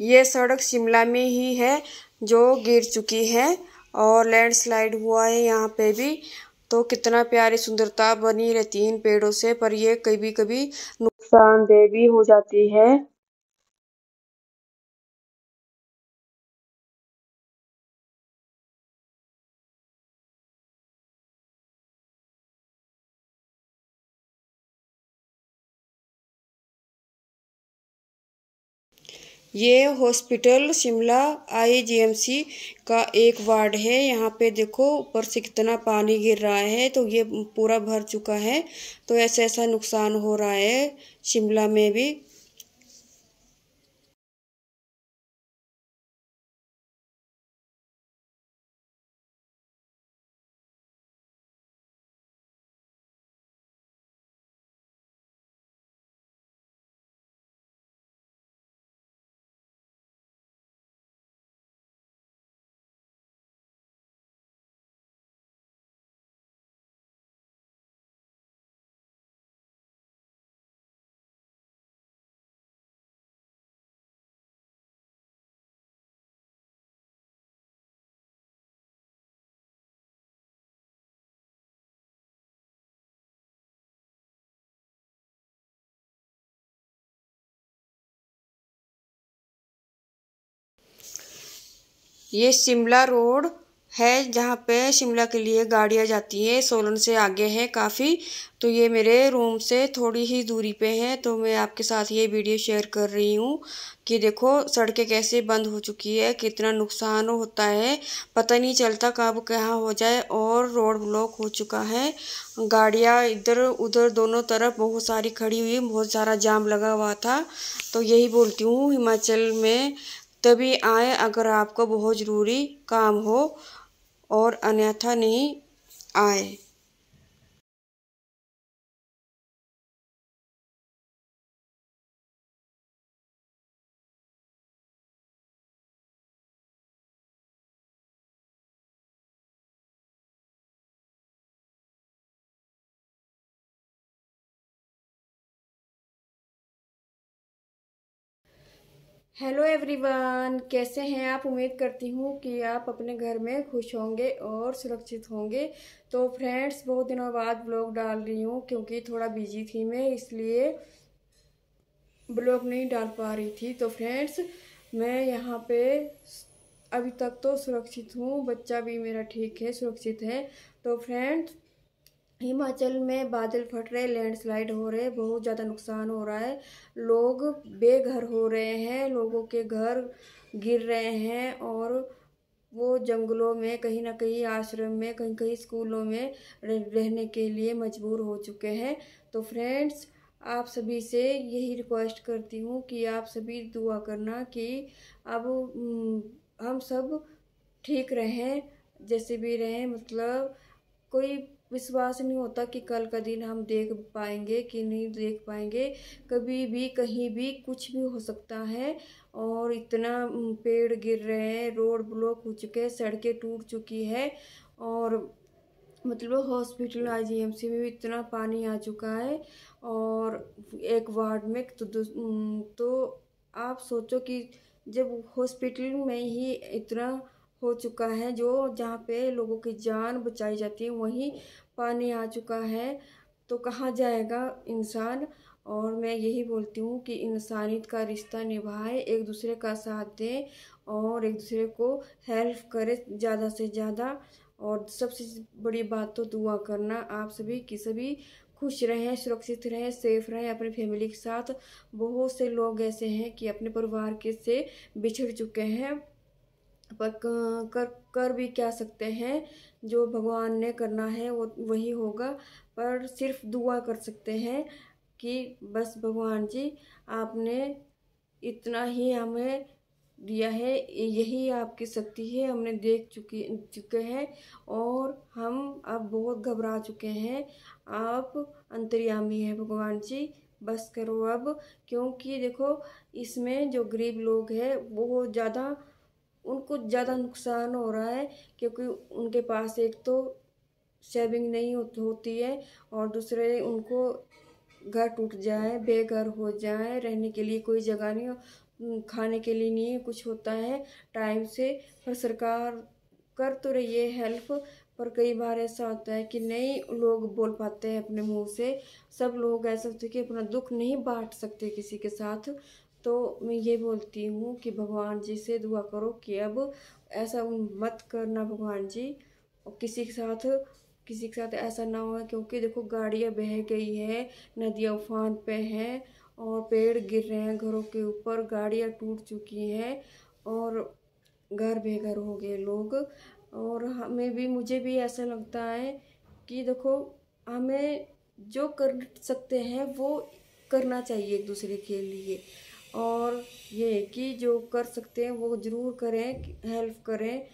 ये सड़क शिमला में ही है जो गिर चुकी है और लैंडस्लाइड हुआ है यहाँ पे भी तो कितना प्यारी सुंदरता बनी रहती है इन पेड़ों से पर ये कभी कभी नुकसानदेह भी हो जाती है ये हॉस्पिटल शिमला आईजीएमसी का एक वार्ड है यहाँ पे देखो ऊपर से कितना पानी गिर रहा है तो ये पूरा भर चुका है तो ऐसा ऐसा नुकसान हो रहा है शिमला में भी ये शिमला रोड है जहाँ पे शिमला के लिए गाड़ियाँ जाती हैं सोलन से आगे है काफ़ी तो ये मेरे रूम से थोड़ी ही दूरी पे है तो मैं आपके साथ ये वीडियो शेयर कर रही हूँ कि देखो सड़कें कैसे बंद हो चुकी है कितना नुकसान होता है पता नहीं चलता कब कहाँ हो जाए और रोड ब्लॉक हो चुका है गाड़ियाँ इधर उधर दोनों तरफ बहुत सारी खड़ी हुई बहुत सारा जाम लगा हुआ था तो यही बोलती हूँ हिमाचल में तभी आए अगर आपको बहुत ज़रूरी काम हो और अन्यथा नहीं आए हेलो एवरीवन कैसे हैं आप उम्मीद करती हूँ कि आप अपने घर में खुश होंगे और सुरक्षित होंगे तो फ्रेंड्स बहुत दिनों बाद ब्लॉग डाल रही हूँ क्योंकि थोड़ा बिजी थी मैं इसलिए ब्लॉग नहीं डाल पा रही थी तो फ्रेंड्स मैं यहाँ पे अभी तक तो सुरक्षित हूँ बच्चा भी मेरा ठीक है सुरक्षित है तो फ्रेंड्स हिमाचल में बादल फट रहे लैंडस्लाइड हो रहे बहुत ज़्यादा नुकसान हो रहा है लोग बेघर हो रहे हैं लोगों के घर गिर रहे हैं और वो जंगलों में कहीं ना कहीं आश्रम में कहीं कहीं स्कूलों में रहने के लिए मजबूर हो चुके हैं तो फ्रेंड्स आप सभी से यही रिक्वेस्ट करती हूँ कि आप सभी दुआ करना कि अब हम्म, हम सब ठीक रहें जैसे भी रहें मतलब कोई विश्वास नहीं होता कि कल का दिन हम देख पाएंगे कि नहीं देख पाएंगे कभी भी कहीं भी कुछ भी हो सकता है और इतना पेड़ गिर रहे हैं रोड ब्लॉक हो चुके हैं सड़कें टूट चुकी है और मतलब हॉस्पिटल एम सी में भी इतना पानी आ चुका है और एक वार्ड में तो तो आप सोचो कि जब हॉस्पिटल में ही इतना हो चुका है जो जहाँ पे लोगों की जान बचाई जाती है वहीं पानी आ चुका है तो कहाँ जाएगा इंसान और मैं यही बोलती हूँ कि इंसानियत का रिश्ता निभाए एक दूसरे का साथ दें और एक दूसरे को हेल्प करें ज़्यादा से ज़्यादा और सबसे बड़ी बात तो दुआ करना आप सभी की सभी खुश रहें सुरक्षित रहें सेफ रहें अपने फैमिली के साथ बहुत से लोग ऐसे हैं कि अपने परिवार के से बिछड़ चुके हैं पर कर कर भी क्या सकते हैं जो भगवान ने करना है वो वही होगा पर सिर्फ दुआ कर सकते हैं कि बस भगवान जी आपने इतना ही हमें दिया है यही आपकी शक्ति है हमने देख चुकी चुके हैं और हम अब बहुत घबरा चुके हैं आप अंतर्यामी हैं भगवान जी बस करो अब क्योंकि देखो इसमें जो गरीब लोग हैं बहुत ज़्यादा उनको ज़्यादा नुकसान हो रहा है क्योंकि उनके पास एक तो सेविंग नहीं होती है और दूसरे उनको घर टूट जाए बेघर हो जाए रहने के लिए कोई जगह नहीं खाने के लिए नहीं कुछ होता है टाइम से पर सरकार कर तो रही है हेल्प पर कई बार ऐसा होता है कि नहीं लोग बोल पाते हैं अपने मुंह से सब लोग ऐसा होते हैं कि अपना दुख नहीं बांट सकते किसी के साथ तो मैं ये बोलती हूँ कि भगवान जी से दुआ करो कि अब ऐसा मत करना भगवान जी और किसी के साथ किसी के साथ ऐसा ना हो क्योंकि देखो गाड़ियाँ बह गई है नदियाँ उफान पे हैं और पेड़ गिर रहे हैं घरों के ऊपर गाड़ियाँ टूट चुकी हैं और घर बेघर हो गए लोग और हमें भी मुझे भी ऐसा लगता है कि देखो हमें जो कर सकते हैं वो करना चाहिए एक दूसरे के लिए और ये कि जो कर सकते हैं वो ज़रूर करें हेल्प करें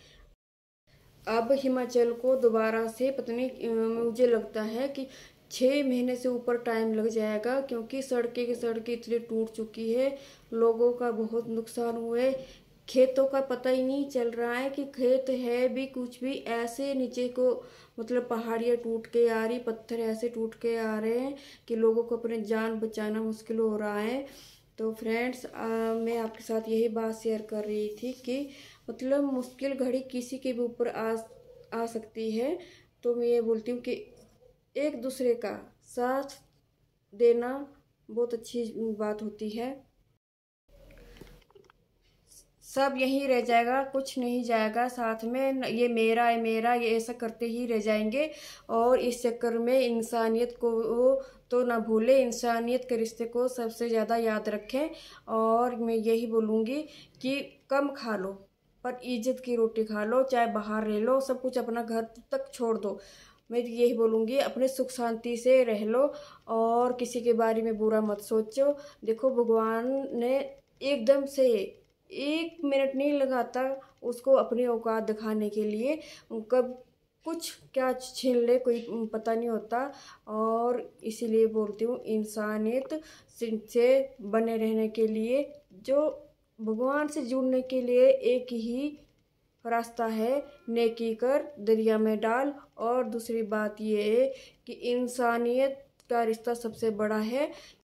अब हिमाचल को दोबारा से पत्नी मुझे लगता है कि छः महीने से ऊपर टाइम लग जाएगा क्योंकि सड़कें की सड़कें इतनी टूट चुकी है लोगों का बहुत नुकसान हुआ खेतों का पता ही नहीं चल रहा है कि खेत है भी कुछ भी ऐसे नीचे को मतलब पहाड़ियाँ टूट के आ रही पत्थर ऐसे टूट के आ रहे हैं कि लोगों को अपने जान बचाना मुश्किल हो रहा है तो फ्रेंड्स मैं आपके साथ यही बात शेयर कर रही थी कि मतलब मुश्किल घड़ी किसी के भी ऊपर आ आ सकती है तो मैं ये बोलती हूँ कि एक दूसरे का साथ देना बहुत अच्छी बात होती है सब यहीं रह जाएगा कुछ नहीं जाएगा साथ में ये मेरा है मेरा ये ऐसा करते ही रह जाएंगे और इस चक्कर में इंसानियत को तो ना भूले इंसानियत के रिश्ते को सबसे ज़्यादा याद रखें और मैं यही बोलूँगी कि कम खा लो पर इज्जत की रोटी खा लो चाहे बाहर रह लो सब कुछ अपना घर तक छोड़ दो मैं यही बोलूँगी अपने सुख शांति से रह लो और किसी के बारे में बुरा मत सोचो देखो भगवान ने एकदम से एक मिनट नहीं लगाता उसको अपनी औकात दिखाने के लिए कब कुछ क्या छीन ले कोई पता नहीं होता और इसीलिए बोलती हूँ इंसानियत से बने रहने के लिए जो भगवान से जुड़ने के लिए एक ही रास्ता है नेकी कर दरिया में डाल और दूसरी बात ये कि इंसानियत का रिश्ता सबसे बड़ा है